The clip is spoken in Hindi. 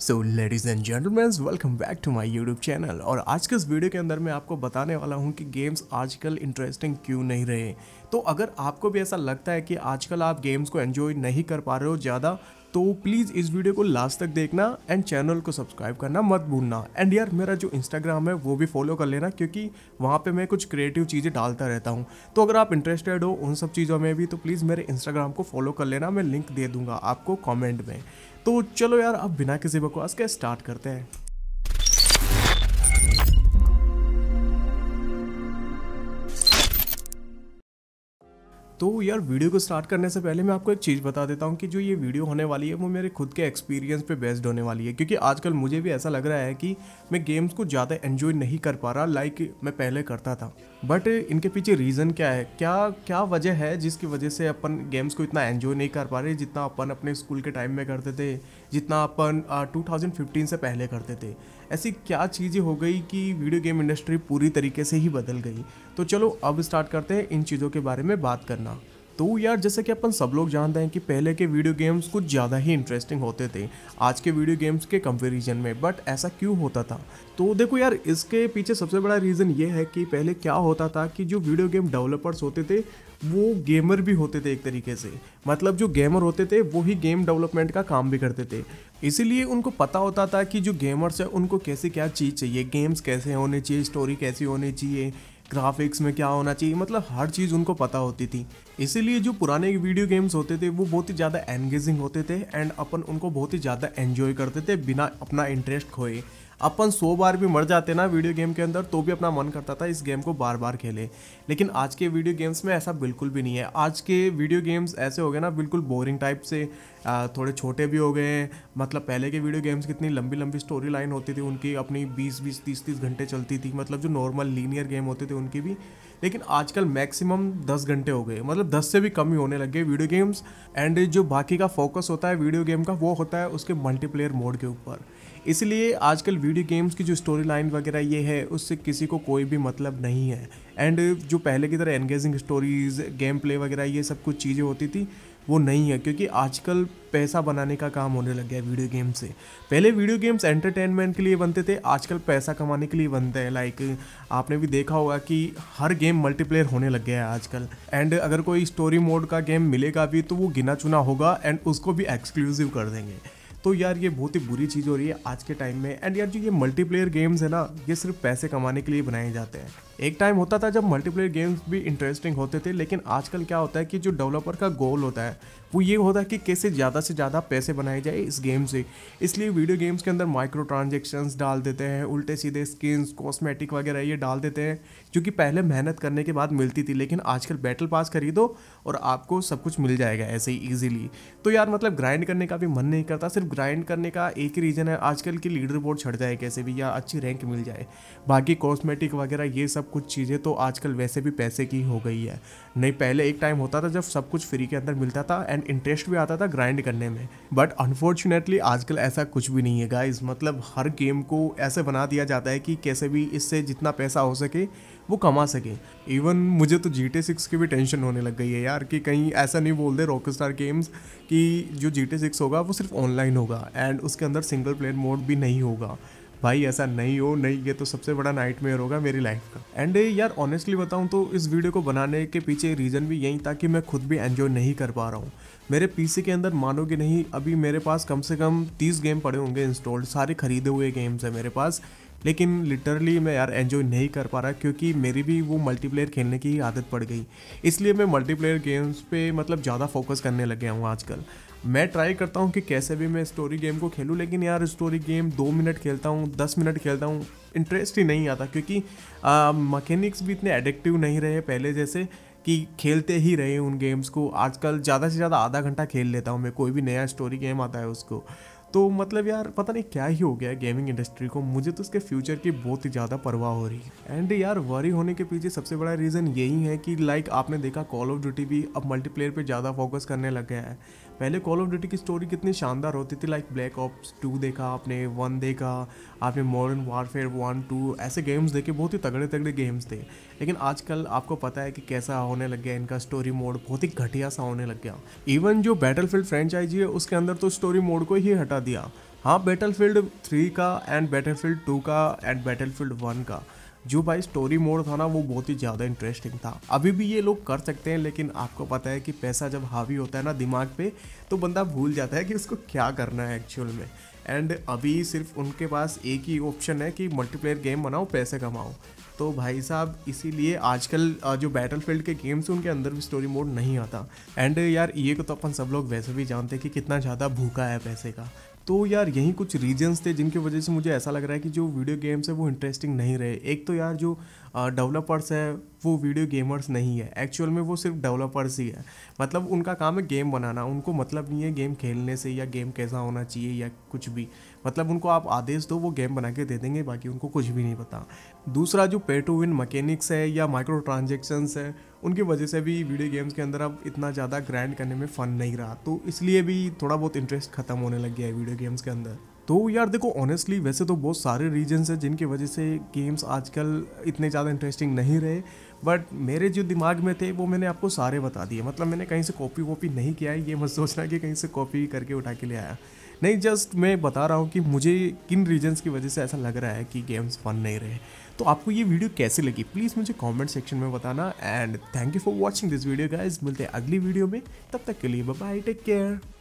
so ladies and gentleman welcome back to my YouTube channel और आज के इस वीडियो के अंदर मैं आपको बताने वाला हूँ कि गेम्स आजकल इंटरेस्टिंग क्यों नहीं रहे तो अगर आपको भी ऐसा लगता है कि आजकल आप गेम्स को एन्जॉय नहीं कर पा रहे हो ज़्यादा तो प्लीज़ इस वीडियो को लास्ट तक देखना एंड चैनल को सब्सक्राइब करना मत भूलना एंड यार मेरा जो इंस्टाग्राम है वो भी फॉलो कर लेना क्योंकि वहाँ पे मैं कुछ क्रिएटिव चीज़ें डालता रहता हूँ तो अगर आप इंटरेस्टेड हो उन सब चीज़ों में भी तो प्लीज़ मेरे इंस्टाग्राम को फॉलो कर लेना मैं लिंक दे दूँगा आपको कॉमेंट में तो चलो यार अब बिना किसी बकवास के स्टार्ट करते हैं तो यार वीडियो को स्टार्ट करने से पहले मैं आपको एक चीज़ बता देता हूँ कि जो ये वीडियो होने वाली है वो मेरे खुद के एक्सपीरियंस पे बेस्ड होने वाली है क्योंकि आजकल मुझे भी ऐसा लग रहा है कि मैं गेम्स को ज़्यादा एन्जॉय नहीं कर पा रहा लाइक मैं पहले करता था बट इनके पीछे रीज़न क्या है क्या क्या वजह है जिसकी वजह से अपन गेम्स को इतना एन्जॉय नहीं कर पा रहे जितना अपन अपने स्कूल के टाइम में करते थे जितना अपन टू से पहले करते थे ऐसी क्या चीज़ें हो गई कि वीडियो गेम इंडस्ट्री पूरी तरीके से ही बदल गई तो चलो अब स्टार्ट करते हैं इन चीज़ों के बारे में बात करना तो यार जैसे कि अपन सब लोग जानते हैं कि पहले के वीडियो गेम्स कुछ ज़्यादा ही इंटरेस्टिंग होते थे आज के वीडियो गेम्स के कंपेरिजन में बट ऐसा क्यों होता था तो देखो यार इसके पीछे सबसे बड़ा रीज़न ये है कि पहले क्या होता था कि जो वीडियो गेम डेवलपर्स होते थे वो गेमर भी होते थे एक तरीके से मतलब जो गेमर होते थे वो ही गेम डेवलपमेंट का काम भी करते थे इसीलिए उनको पता होता था कि जो गेमर्स हैं उनको कैसे क्या चीज़ चाहिए गेम्स कैसे होने चाहिए स्टोरी कैसी होनी चाहिए ग्राफिक्स में क्या होना चाहिए मतलब हर चीज़ उनको पता होती थी इसीलिए जो पुराने वीडियो गेम्स होते थे वो बहुत ही ज़्यादा एंगेजिंग होते थे एंड अपन उनको बहुत ही ज़्यादा एन्जॉय करते थे बिना अपना इंटरेस्ट खोए अपन सौ बार भी मर जाते ना वीडियो गेम के अंदर तो भी अपना मन करता था इस गेम को बार बार खेले लेकिन आज के वीडियो गेम्स में ऐसा बिल्कुल भी नहीं है आज के वीडियो गेम्स ऐसे हो गए ना बिल्कुल बोरिंग टाइप से थोड़े छोटे भी हो गए हैं मतलब पहले के वीडियो गेम्स कितनी लंबी लंबी स्टोरी लाइन होती थी उनकी अपनी बीस बीस तीस तीस घंटे चलती थी मतलब जो नॉर्मल लीनियर गेम होते थे उनकी भी लेकिन आजकल मैक्सिमम दस घंटे हो गए मतलब दस से भी कम ही होने लग गए वीडियो गेम्स एंड जो बाकी का फोकस होता है वीडियो गेम का वो होता है उसके मल्टीप्लेयर मोड के ऊपर इसलिए आजकल वीडियो गेम्स की जो स्टोरी लाइन वगैरह ये है उससे किसी को कोई भी मतलब नहीं है एंड जो पहले की तरह एंगेजिंग स्टोरीज गेम प्ले वगैरह ये सब कुछ चीज़ें होती थी वो नहीं है क्योंकि आजकल पैसा बनाने का काम होने लग गया है वीडियो गेम से पहले वीडियो गेम्स एंटरटेनमेंट के लिए बनते थे आजकल पैसा कमाने के लिए बनते हैं लाइक आपने भी देखा होगा कि हर गेम मल्टीप्लेयर होने लग गया है आजकल एंड अगर कोई स्टोरी मोड का गेम मिलेगा भी तो वो गिना चुना होगा एंड उसको भी एक्सक्लूसिव कर देंगे तो यार ये बहुत ही बुरी चीज़ हो रही है आज के टाइम में एंड यार जो ये मल्टीप्लेयर गेम्स है ना ये सिर्फ पैसे कमाने के लिए बनाए जाते हैं एक टाइम होता था जब मल्टीप्लेयर गेम्स भी इंटरेस्टिंग होते थे लेकिन आजकल क्या होता है कि जो डेवलपर का गोल होता है वो ये होता है कि कैसे ज़्यादा से ज़्यादा पैसे बनाए जाए इस गेम से इसलिए वीडियो गेम्स के अंदर माइक्रो ट्रांजेक्शन्स डाल देते हैं उल्टे सीधे स्किन्स कॉस्मेटिक वगैरह ये डाल देते हैं जो कि पहले मेहनत करने के बाद मिलती थी लेकिन आजकल बैटल पास खरीदो और आपको सब कुछ मिल जाएगा ऐसे ही ईजिली तो यार मतलब ग्राइंड करने का भी मन नहीं करता सिर्फ सिर्फ ग्राइंड करने का एक ही रीज़न है आजकल की लीडर बोर्ड छट जाए कैसे भी या अच्छी रैंक मिल जाए बाकी कॉस्मेटिक वगैरह ये सब कुछ चीज़ें तो आजकल वैसे भी पैसे की हो गई है नहीं पहले एक टाइम होता था जब सब कुछ फ्री के अंदर मिलता था एंड इंटरेस्ट भी आता था ग्राइंड करने में बट अनफॉर्चुनेटली आजकल ऐसा कुछ भी नहीं है गाइज मतलब हर गेम को ऐसे बना दिया जाता है कि कैसे भी इससे जितना पैसा हो सके वो कमा सकें इवन मुझे तो जी टी सिक्स की भी टेंशन होने लग गई है यार कि कहीं ऐसा नहीं बोल दे रॉक स्टार गेम्स कि जो जी टी सिक्स होगा वो सिर्फ ऑनलाइन होगा एंड उसके अंदर सिंगल प्लेयर मोड भी नहीं होगा भाई ऐसा नहीं हो नहीं ये तो सबसे बड़ा नाइट मेयर होगा मेरी लाइफ का एंड eh, यार ऑनेस्टली बताऊँ तो इस वीडियो को बनाने के पीछे रीज़न भी यही था कि मैं खुद भी एन्जॉय नहीं कर पा रहा हूँ मेरे पीसी के अंदर मानोगे नहीं अभी मेरे पास कम से कम तीस गेम पड़े होंगे इंस्टॉल्ड सारे खरीदे हुए गेम्स हैं मेरे पास लेकिन लिटरली मैं यार एन्जॉय नहीं कर पा रहा क्योंकि मेरी भी वो मल्टीप्लेयर खेलने की आदत पड़ गई इसलिए मैं मल्टीप्लेयर गेम्स पे मतलब ज़्यादा फोकस करने लग गया हूँ आजकल मैं ट्राई करता हूँ कि कैसे भी मैं स्टोरी गेम को खेलूँ लेकिन यार स्टोरी गेम दो मिनट खेलता हूँ दस मिनट खेलता हूँ इंटरेस्ट ही नहीं आता क्योंकि मकैनिक्स भी इतने एडिक्टिव नहीं रहे पहले जैसे कि खेलते ही रहे उन गेम्स को आजकल ज़्यादा से ज़्यादा आधा घंटा खेल लेता हूँ मैं कोई भी नया स्टोरी गेम आता है उसको तो मतलब यार पता नहीं क्या ही हो गया है गेमिंग इंडस्ट्री को मुझे तो उसके फ्यूचर की बहुत ही ज़्यादा परवाह हो रही है एंड यार वरी होने के पीछे सबसे बड़ा रीज़न यही है कि लाइक आपने देखा कॉल ऑफ ड्यूटी भी अब मल्टीप्लेयर पर ज़्यादा फोकस करने लग गया है पहले कॉल ऑफ ड्यूटी की स्टोरी कितनी शानदार होती थी लाइक ब्लैक ऑप्स टू देखा आपने वन देखा आपने मॉडर्न वारफेयर वन टू ऐसे गेम्स देखे बहुत ही तगड़े तगड़े गेम्स थे लेकिन आजकल आपको पता है कि कैसा होने लग गया इनका स्टोरी मोड बहुत ही घटिया सा होने लग गया इवन जो बैटल फील्ड फ्रेंचाइजी है उसके अंदर तो स्टोरी मोड को ही हटा हटा दिया हाँ फील्ड थ्री का एंड बैटल फील्ड टू का एंड फील्ड वन का जो भाई स्टोरी मोड था ना वो बहुत ही ज़्यादा इंटरेस्टिंग था अभी भी ये लोग कर सकते हैं लेकिन आपको पता है कि पैसा जब हावी होता है ना दिमाग पे तो बंदा भूल जाता है कि उसको क्या करना है एक्चुअल में एंड अभी सिर्फ उनके पास एक ही ऑप्शन है कि मल्टीप्लेयर गेम बनाओ पैसे कमाओ तो भाई साहब इसीलिए आजकल जो बैटल फील्ड के गेम्स हैं उनके अंदर भी स्टोरी मोड नहीं आता एंड यार ये को तो अपन सब लोग वैसे भी जानते हैं कि कितना ज़्यादा भूखा है पैसे का तो यार यही कुछ रीजंस थे जिनकी वजह से मुझे ऐसा लग रहा है कि जो वीडियो गेम्स है वो इंटरेस्टिंग नहीं रहे एक तो यार जो डेवलपर्स है वो वीडियो गेमर्स नहीं है एक्चुअल में वो सिर्फ डेवलपर्स ही है मतलब उनका काम है गेम बनाना उनको मतलब नहीं है गेम खेलने से या गेम कैसा होना चाहिए या कुछ भी मतलब उनको आप आदेश दो वो गेम बना के दे देंगे बाकी उनको कुछ भी नहीं पता दूसरा जो पे टू विन मकैनिक्स है या माइक्रो ट्रांजेक्शन्स है उनकी वजह से भी वीडियो गेम्स के अंदर अब इतना ज़्यादा ग्रैंड करने में फ़न नहीं रहा तो इसलिए भी थोड़ा बहुत इंटरेस्ट ख़त्म होने लग गया है वीडियो गेम्स के अंदर तो यार देखो ऑनेस्टली वैसे तो बहुत सारे रीजन्स हैं जिनकी वजह से गेम्स आजकल इतने ज़्यादा इंटरेस्टिंग नहीं रहे बट मेरे जो दिमाग में थे वो मैंने आपको सारे बता दिए मतलब मैंने कहीं से कॉपी वॉपी नहीं किया है ये मत सोचना कि कहीं से कॉपी करके उठा के ले आया नहीं जस्ट मैं बता रहा हूँ कि मुझे किन रीजन्स की वजह से ऐसा लग रहा है कि गेम्स फन नहीं रहे तो आपको ये वीडियो कैसे लगी प्लीज़ मुझे कमेंट सेक्शन में बताना and thank you for watching this video guys मिलते हैं अगली वीडियो में तब तक के लिए बाय टेक केयर